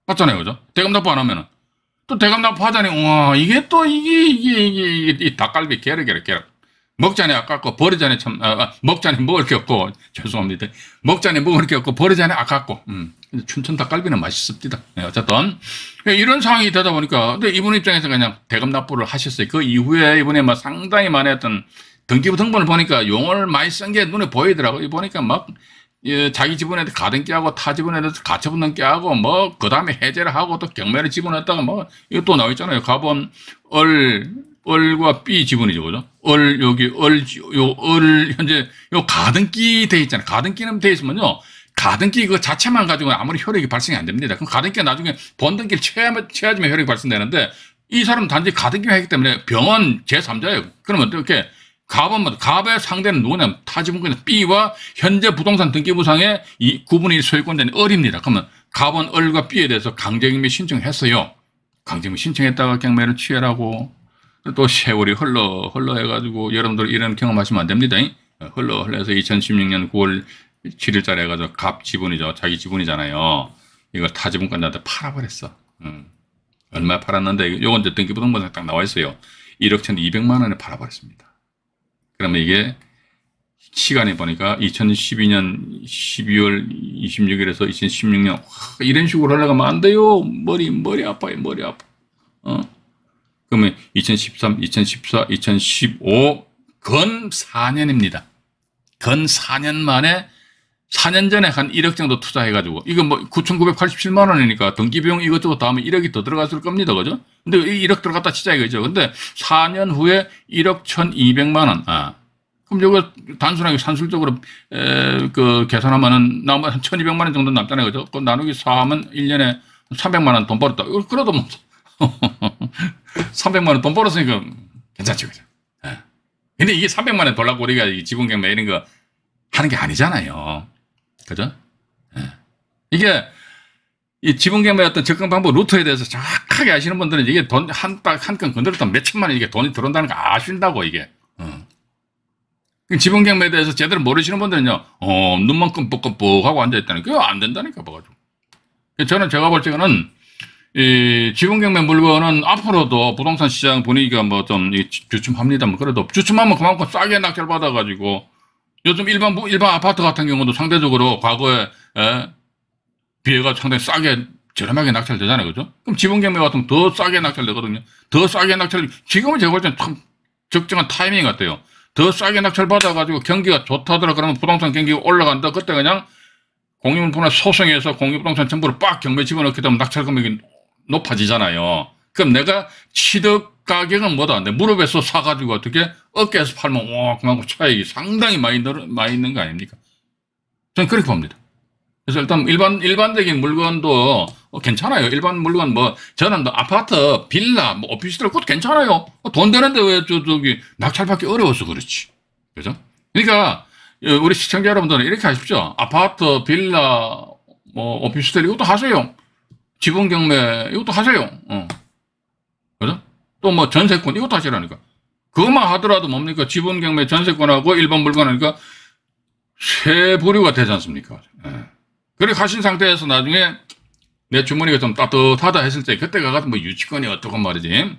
맞잖아요, 그죠? 대금 납부 안 하면은. 또 대감나무 하자니와 이게 또 이게 이게 이게, 이게 이 닭갈비 개르개르 게르 먹자니 아깝고 버리자니 참 아, 아, 먹자니 먹을 게 없고 죄송합니다 먹자니 먹을 게 없고 버리자니 아깝고 음. 춘천 닭갈비는 맛있습니다 네, 어쨌든 네, 이런 상황이 되다 보니까 근데 이분 입장에서 그냥 대금 납부를 하셨어요 그 이후에 이번에 막 상당히 많이 했던 등기부 등본을 보니까 용어를 많이 쓴 게 눈에 보이더라고요 보니까 막 예, 자기 집안에도 가든 깨하고 타 집안에도 가처분은 깨하고 뭐그 다음에 해제를 하고 또 경매를 집어넣었다가 뭐 이거 또 나와있잖아요. 가본 얼 얼과 B 지분이죠, 그죠? 얼, 여기, 얼, 요, 얼, 현재, 요, 가등기 돼 있잖아요. 가등기는 돼 있으면요. 가등기 그 자체만 가지고 아무리 효력이 발생이 안 됩니다. 그럼 가등기가 나중에 번등기를 채야지만, 채야지만 효력이 발생되는데, 이 사람 단지 가등기만 했기 때문에 병원 제3자예요. 그러면 어떻게 갑은뭐갑의 상대는 누구냐면 타지분권의 B와 현재 부동산 등기부상의 이 구분이 소유권자인 을입니다. 그러면 갑업은 을과 B에 대해서 강제경매 신청했어요. 강제경매 신청했다가 경매를 취해라고 또 세월이 흘러 흘러 해가지고 여러분들 이런 경험하시면 안 됩니다. 흘러 흘러 해서 2016년 9월 7일자리 해가지고 갑 지분이죠. 자기 지분이잖아요. 이걸 타지분권자한테 팔아버렸어. 음. 얼마 에 팔았는데 요건 등기부동산에딱 나와 있어요. 1억 1,200만 원에 팔아버렸습니다. 그러면 이게 시간에 보니까 2012년 12월 26일에서 2016년 이런 식으로 하려면 안 돼요. 머리 머리 아파요. 머리 아파. 어. 그러면 2013, 2014, 2015 건 4년입니다. 건 4년 만에 4년 전에 한 1억 정도 투자해가지고, 이거 뭐 9,987만 원이니까 등기비용 이것저것 다 하면 1억이 더 들어갔을 겁니다. 그죠? 근데 1억 들어갔다 치자 이거죠. 근데 4년 후에 1억 1,200만 원. 아. 그럼 이거 단순하게 산술적으로, 에, 그, 계산하면은, 나머지 한 1,200만 원 정도 남잖아요. 그죠? 그 나누기 4하면 1년에 300만 원 돈 벌었다. 그래도 뭐, 300만 원 돈 벌었으니까 괜찮죠. 그죠? 예. 근데 이게 300만 원 벌라고 우리가 지분경매 이런 거 하는 게 아니잖아요. 그죠? 예. 이게 이지분경매 어떤 접근 방법 루트에 대해서 정확하게 아시는 분들은 이게 돈 한딱 한 건 건드렸다 몇천만 원 이게 돈이 들어온다는 거 아신다고 이게. 어. 지분경매에 대해서 제대로 모르시는 분들은요, 어, 눈만 끔뻑뻑 하고 앉아있다는 게안 된다니까, 봐가지고. 저는 제가 볼 때는, 이, 지분경매 물건은 앞으로도 부동산 시장 분위기가 뭐 좀 주춤합니다만, 그래도 주춤하면 그만큼 싸게 낙찰받아가지고, 요즘 일반 일반 아파트 같은 경우도 상대적으로 과거에 에, 예, 비해가 상당히 싸게 저렴하게 낙찰되잖아요, 그죠? 그럼 지분 경매 같으더 싸게 낙찰되거든요. 더 싸게 낙찰 지금은 제가 볼때참 적정한 타이밍 같아요. 더 싸게 낙찰 받아가지고 경기가 좋다더라 그러면 부동산 경기가 올라간다. 그때 그냥 공유분할 소송해서 공유부동산 정보를 빡 경매 집어넣게 되면 낙찰 금액이 높아지잖아요. 그럼 내가 취득 가격은 뭐도 안 무릎에서 사가지고 어떻게 어깨에서 팔면 오만큼 차이 상당히 많이, 늘어, 많이 있는 거 아닙니까? 저는 그렇게 봅니다. 그래서 일단 일반, 일반적인 물건도 어, 괜찮아요. 일반 물건 뭐, 저는 뭐 아파트, 빌라, 뭐 오피스텔 그것도 괜찮아요. 뭐 돈 되는데 왜 저, 저기 낙찰받기 어려워서 그렇지. 그죠? 그러니까 어, 우리 시청자 여러분들은 이렇게 하십시오. 아파트, 빌라, 뭐 오피스텔 이것도 하세요. 지분 경매 이것도 하세요. 어. 또뭐 전세권 이것도 하시라니까. 그것만 하더라도 뭡니까? 지분 경매 전세권하고 일반 물건하니까 그러니까 세 부류가 되지 않습니까? 예. 그래 하신 상태에서 나중에 내 주머니가 좀 따뜻하다 했을 때 그때 가가지고 뭐 유치권이 어떻고 말이지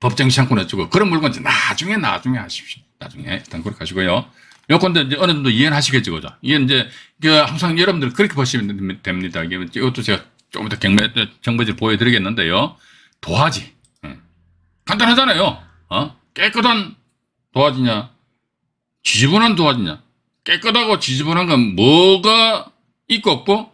법정시장권에 주고 그런 물건지 나중에 나중에 하십시오. 나중에 일단 그렇게 하시고요. 요건데 이제 어느 정도 이해는 하시겠죠, 그죠? 이게 이제 그 항상 여러분들 그렇게 보시면 됩니다. 이것도 제가 조금 더 경매 정보지 보여드리겠는데요. 도화지. 간단하잖아요. 어? 깨끗한 도화지냐, 지저분한 도화지냐. 깨끗하고 지저분한 건 뭐가 있고 없고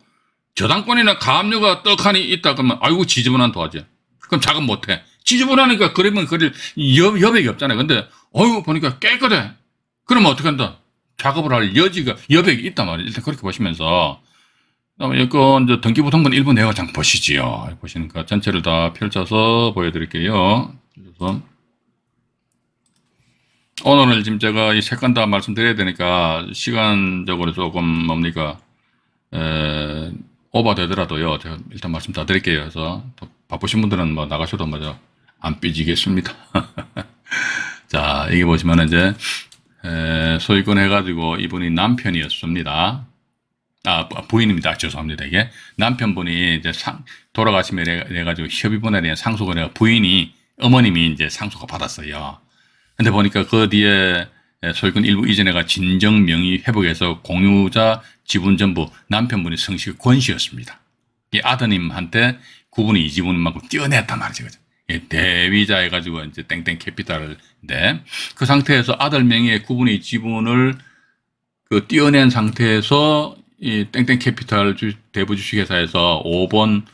저당권이나 가압류가 떡하니 있다 그러면 아이고 지저분한 도화지야. 그럼 작업 못해. 지저분하니까 그림은 그릴 여, 여백이 없잖아요. 근데 어유 보니까 깨끗해. 그러면 어떻게 한다? 작업을 할 여지가 여백이 있단 말이에요. 일단 그렇게 보시면서 그다음에 이거 이제 등기부등본 일부 내용을 잠 보시지요. 보시니까 전체를 다 펼쳐서 보여드릴게요. 그래 오늘은 지금 제가 이 색깔 다 말씀드려야 되니까 시간적으로 조금 뭡니까 에, 오버되더라도요. 제가 일단 말씀 다 드릴게요. 그래서 바쁘신 분들은 뭐 나가셔도 뭐죠. 안 삐지겠습니다. (laughs) 자, 이게 보시면 이제 에, 소유권 해가지고 이분이 남편이었습니다. 아, 부인입니다. 죄송합니다. 이게 남편분이 이제 상, 돌아가시면 해가지고 협의분에 대한 상속을 해가 부인이 어머님이 이제 상속을 받았어요. 근데 보니까 그 뒤에 소유권 일부 이전해가 진정 명의 회복해서 공유자 지분 전부 남편분이 성식 권씨였습니다. 이 아드님한테 9분의 2지분만큼 떼어냈단 말이죠. 예, 대위자 해가지고 이제 땡땡 캐피탈인데 그 상태에서 아들 명의의 9분의 지분을 그 떼어낸 상태에서 이 땡땡 캐피탈 대부주식회사에서 5번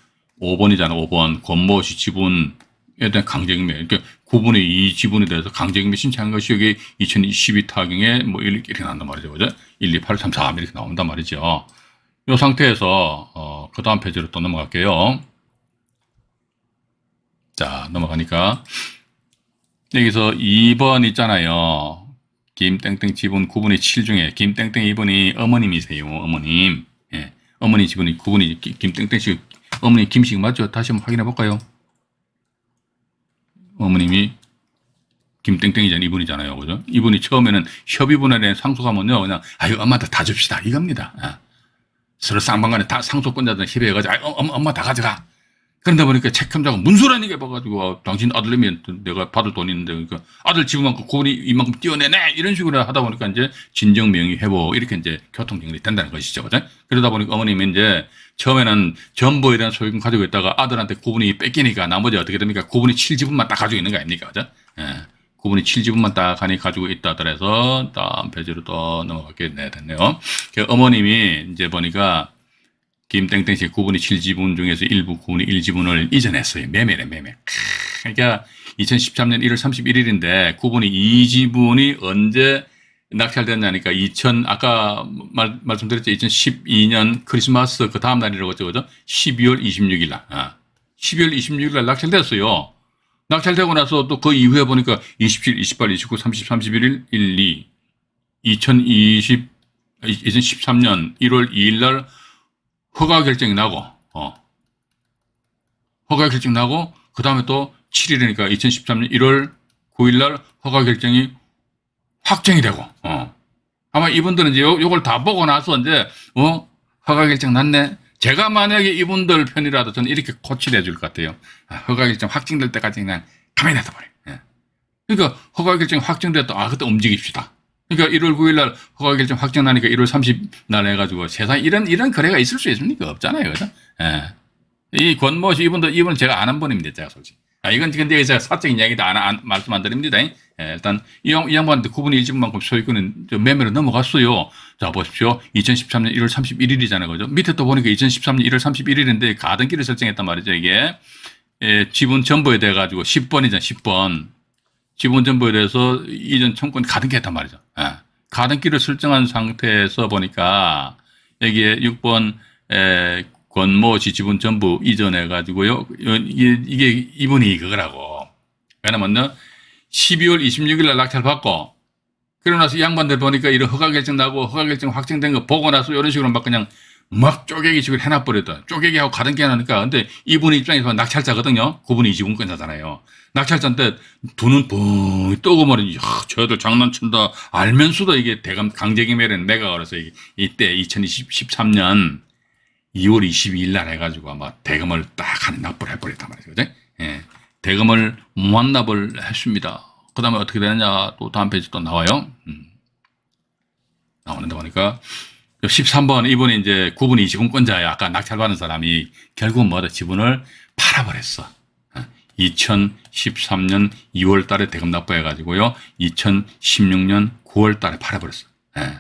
5번이잖아 5번 권모 씨 지분 대한 강제금매 그러니까 9분의 2 지분에 대해서 강제금매 신청한 것이 여기 2012 타경에 뭐 이렇게 나온단 말이죠. 그죠? 1, 2, 8, 3, 4 이렇게 나온단 말이죠. 이 상태에서, 어, 그 다음 페이지로 또 넘어갈게요. 자, 넘어가니까. 여기서 2번 있잖아요. 김땡땡 지분 9분의 7 중에 김땡땡 2분이 어머님이세요. 어머님. 예. 어머니 지분이 9분이 김땡땡 씨, 어머니 김씨 맞죠? 다시 한번 확인해 볼까요? 어머님이 김땡땡이잖아요. 이분이잖아요. 그죠? 이분이 처음에는 협의 분할에 대한 상속하면요. 그냥, 아유, 엄마한다 줍시다. 이겁니다. 아. 서로 쌍방간에 다 상속권자들 협의해가지고, 아유, 엄마, 엄마 다 가져가. 그러다 보니까 책임자가 문서라는게 봐가지고 아, 당신 아들내미 내가 받을 돈이 있는데 그러니까 아들 지분만큼 고분이 이만큼 띄어내네 이런 식으로 하다 보니까 이제 진정 명의 회복 이렇게 이제 교통 정리 된다는 것이죠. 그죠? 그러다 보니까 어머님이 이제 처음에는 전부에 대한 소유금 가지고 있다가 아들한테 고분이 뺏기니까 나머지 어떻게 됩니까? 고분이 7지분만 딱 가지고 있는 거 아닙니까? 그죠? 예. 고분이 7지분만 딱 하니 가지고 있다 그래서 다음 페이지로 또 넘어가게 네, 됐네요. 그 어머님이 이제 보니까 김땡땡 씨 9분의 7지분 중에서 일부 9분의 1지분을 이전했어요. 매매래 매매. 그러니까 2013년 1월 31일인데 9분의 2지분이 언제 낙찰됐냐니까 2000 아까 말, 말씀드렸죠. 2012년 크리스마스 그 다음 날이라고 했죠. 그죠? 12월 26일 날. 아. 12월 26일 날 낙찰됐어요. 낙찰되고 나서 또 그 이후에 보니까 27, 28, 29, 30, 31일, 1, 2, 2020, 2013년 1월 2일 날 허가 결정이 나고 어. 허가 결정 나고 그 다음에 또 7일이니까 2013년 1월 9일 날 허가 결정이 확정이 되고 어. 아마 이분들은 이제 요, 요걸 다 보고 나서 이제 어 허가 결정 났네 제가 만약에 이분들 편이라도 저는 이렇게 코치를 해줄 것 같아요 아, 허가 결정 확정될 때까지 그냥 가만히 놔둬버려 예. 그러니까 허가 결정이 확정됐다 아 그때 움직입시다 그러니까 1월 9일 날 허가 결정 확정 나니까 1월 30날 해가지고 세상 이런 이런 거래가 있을 수 있습니까? 없잖아요, 그죠? 예. 이 권 모 씨 이분도 이분은 제가 아는 분입니다, 제가 솔직히. 아, 이건 근데 제가 사적인 이야기다 안, 안, 말씀 안 드립니다. 예, 일단 이, 양, 이 양반한테 9분의 1지분만큼 소유권은 매매로 넘어갔어요. 자 보십시오. 2013년 1월 31일이잖아요. 그죠? 밑에 또 보니까 2013년 1월 31일인데 가등기를 설정했단 말이죠. 이게 예, 지분 전부에 대해 가지고 10번이잖아 10번. 지분전부에 대해서 이전 청구권 가등기 했단 말이죠. 예. 가등기를 설정한 상태에서 보니까 여기에 6번 에, 권모씨 지분 전부 이전해 가지고요. 이게 이분이 그거라고. 왜냐면요. 12월 26일 날 낙찰 받고 그러고 나서 양반들 보니까 이런 허가 결정 나고 허가 결정 확정된 거 보고 나서 이런 식으로 막 그냥 막 쪼개기 식을 해놔버렸다. 쪼개기 하고 가던 게 하니까. 근데 이분의 입장에서 낙찰자거든요. 그분이 이지공권자잖아요. 낙찰자인데 두눈 뻥 뜨고 말이야. 저들 장난친다. 알면서도 이게 대감 강제기매를 내가 그래서 이때 2013년 2월 22일 날 해가지고 아마 대금을 딱 하는 납부를 해버렸단 말이죠. 그죠? 예. 대금을 완납을 했습니다. 그 다음에 어떻게 되느냐 또 다음 페이지 또 나와요. 음. 나오는데 보니까 13번 이분이 이제 9분이 지분권자야. 아까 낙찰받은 사람이 결국은 뭐다 지분을 팔아버렸어. 2013년 어, 2월 달에 대금 납부해 가지고요. 2016년 9월 달에 팔아버렸어. 예.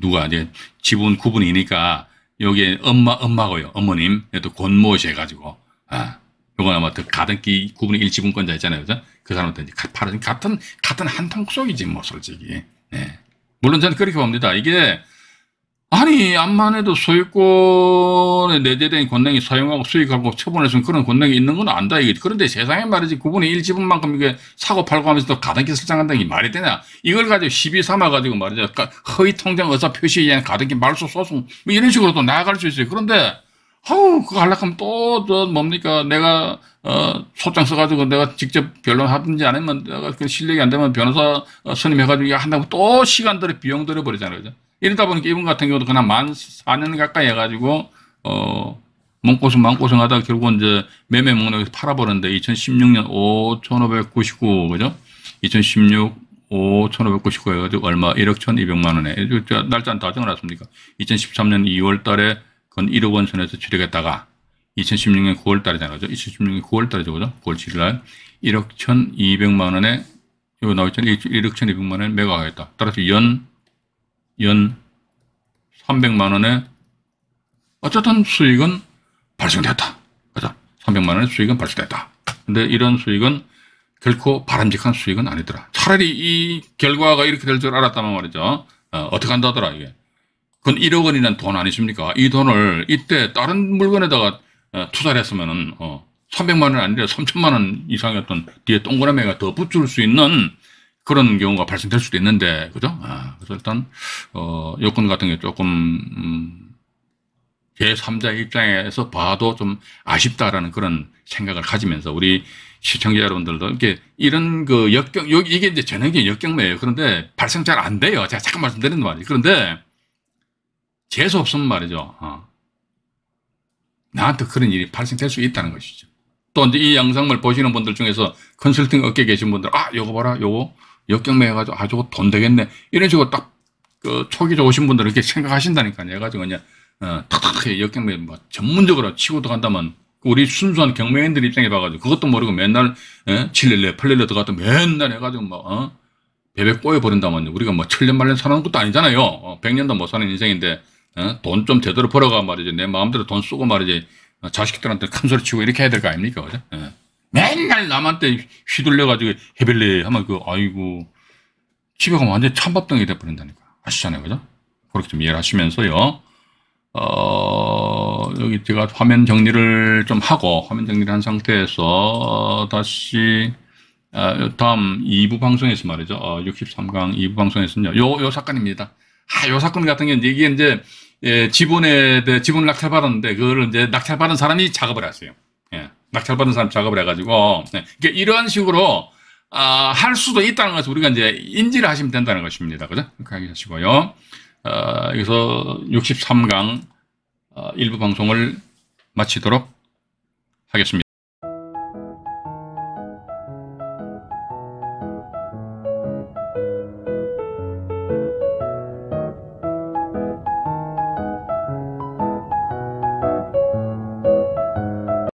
누가 이제 지분 9분이니까 여기에 엄마 엄마고요. 어머님 또 권모시 해가지고 아, 예. 요건 아마 또 가등기 9분의1지분권자 있잖아요. 그죠? 그 사람한테 이제 팔은 같은 같은 한통 속이지 뭐 솔직히. 예. 물론 저는 그렇게 봅니다. 이게 아니 암만 해도 소유권에 내재된 권능이 사용하고 수익하고 처분해서 그런 권능이 있는 건 안다 이게 그런데 세상에 말이지 9분이1 지분만큼 이게 사고 팔고 하면서 도 가등기 설정한다는 게 말이 되냐 이걸 가지고 시비 삼아 가지고 말이죠 그 허위 통장 의사 표시에 가등기 말소 소송 뭐 이런 식으로 도 나아갈 수 있어요 그런데 아우 그거 하려면 또저 뭡니까 내가 어 소장 써가지고 내가 직접 변론하든지 안 하면 내가 그 실력이 안 되면 변호사 어, 선임해가지고 한다고 또 시간 들여 비용 들여 버리잖아요 그죠? 이러다 보니까 이분 같은 경우도 그냥 만 4년 가까이 해가지고 어 몸고생 마고생 하다가 결국은 이제 매매 목록에서 팔아버렸는데 2016년 5,599 그죠? 2016 5,599 해가지고 얼마 1억 1,200만 원에 날짜는 다 정해놨습니까? 2013년 2월 달에 건 1억 원 선에서 줄이했다가 2016년 9월 달에 이나그죠 2016년 9월 달이죠. 그죠? 9월 7일 날 1억 1,200만 원에 이거 나오있잖아요. 1억 1,200만 원에 매각하겠다. 따라서 연연 300만 원에 어쨌든 수익은 발생됐다. 그죠? 300만 원의 수익은 발생됐다. 근데 이런 수익은 결코 바람직한 수익은 아니더라. 차라리 이 결과가 이렇게 될 줄 알았다면 말이죠. 어, 떻게 한다더라 이게. 그건 1억 원이란 돈 아니십니까? 이 돈을 이때 다른 물건에다가 어, 투자를 했으면은 어, 300만 원 아니라 3천만 원 이상이었던 뒤에 동그라미가 더 붙을 수 있는 그런 경우가 발생될 수도 있는데, 그죠? 아, 그래서 일단, 어, 여건 같은 게 조금, 음, 제3자 입장에서 봐도 좀 아쉽다라는 그런 생각을 가지면서 우리 시청자 여러분들도 이렇게 이런 그 역경, 여기 이게 이제 전형적인 역경매예요. 그런데 발생 잘 안 돼요. 제가 잠깐 말씀드리는 말이에요. 그런데 재수 없으면 말이죠. 어. 나한테 그런 일이 발생될 수 있다는 것이죠. 또 이제 이 영상을 보시는 분들 중에서 컨설팅 업계 계신 분들, 아, 요거 봐라, 요거. 역경매해가지고 아주돈 되겠네 이런 식으로 딱 그 초기 좋으신 분들 이렇게 생각하신다니까요. 그가지고 그냥 어, 탁탁하게 역경매 뭐 전문적으로 치고 들어간다면 그 우리 순수한 경매인들 입장에 봐가지고 그것도 모르고 맨날 예? 711, 811 들어갔다 맨날 해가지고 뭐 어? 배배 꼬여버린다면 우리가 뭐 7년 말년 사는 것도 아니잖아요. 어, 100년도 못 사는 인생인데 어? 돈 좀 제대로 벌어가 말이지 내 마음대로 돈 쓰고 말이지 어, 자식들한테 큰 소리 치고 이렇게 해야 될 거 아닙니까? 그죠? 예. 맨날 남한테 휘둘려가지고 헤벨레 하면 그, 아이고, 집에 가면 완전 찬밥덩이 돼버린다니까. 아시잖아요. 그죠? 그렇게 좀 이해를 하시면서요. 어, 여기 제가 화면 정리를 좀 하고, 화면 정리를 한 상태에서 다시, 아, 다음 2부 방송에서 말이죠. 63강 어, 2부 방송에서는요. 요, 요 사건입니다. 아, 요 사건 같은 게 이게 이제 예, 지분에 대해 지분을 낙찰받았는데 그거를 이제 낙찰받은 사람이 작업을 하세요. 예. 낙찰받은 사람 작업을 해가지고 어, 네. 이게 이런 식으로 아, 할 수도 있다는 것을 우리가 이제 인지를 하시면 된다는 것입니다. 그죠? 그렇게 하시고요. 어, 여기서 63강 어, 일부 방송을 마치도록 하겠습니다.